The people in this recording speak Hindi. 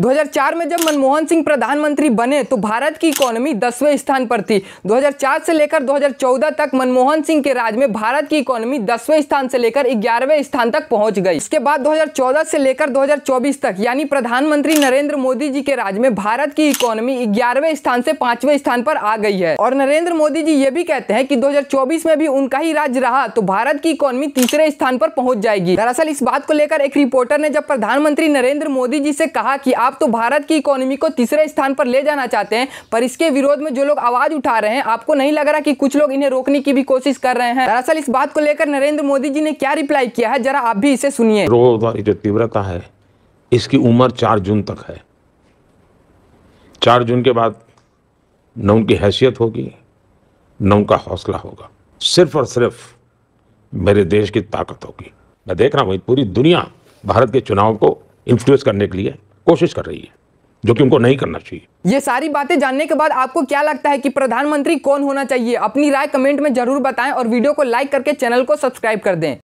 2004 में जब मनमोहन सिंह प्रधानमंत्री बने तो भारत की इकोनॉमी दसवें स्थान पर थी 2004 से लेकर 2014 तक मनमोहन सिंह के राज में भारत की इकोनॉमी दसवें स्थान से लेकर ग्यारहवें स्थान तक पहुंच गई इसके बाद 2014 से लेकर 2024 तक यानी प्रधानमंत्री नरेंद्र मोदी जी के राज में भारत की इकोनॉमी ग्यारहवें स्थान से पांचवें स्थान पर आ गई है और नरेंद्र मोदी जी ये भी कहते हैं की दो में भी उनका ही राज्य रहा तो भारत की इकोनॉमी तीसरे स्थान पर पहुंच जाएगी दरअसल इस बात को लेकर एक रिपोर्टर ने जब प्रधानमंत्री नरेंद्र मोदी जी से कहा की आप तो भारत की इकोनॉमी को तीसरे स्थान पर ले जाना चाहते हैं पर इसके विरोध में जो लोग आवाज उठा रहे हैं आपको नहीं लग रहा कि कुछ लोग इन्हें रोकने की भी कोशिश कर रहे हैं दरअसल इस बात को लेकर नरेंद्र मोदी जी ने क्या रिप्लाई किया है जरा आप भी इसे सुनिए जो तीव्रता है इसकी उम्र चार जून तक है चार जून के बाद न उनकी हैसियत होगी न उनका हौसला होगा सिर्फ और सिर्फ मेरे देश की ताकत होगी मैं देख रहा हूँ पूरी दुनिया भारत के चुनाव को इन्फ्लुएंस करने के लिए कोशिश कर रही है जो कि उनको नहीं करना चाहिए ये सारी बातें जानने के बाद आपको क्या लगता है कि प्रधानमंत्री कौन होना चाहिए अपनी राय कमेंट में जरूर बताएं और वीडियो को लाइक करके चैनल को सब्सक्राइब कर दें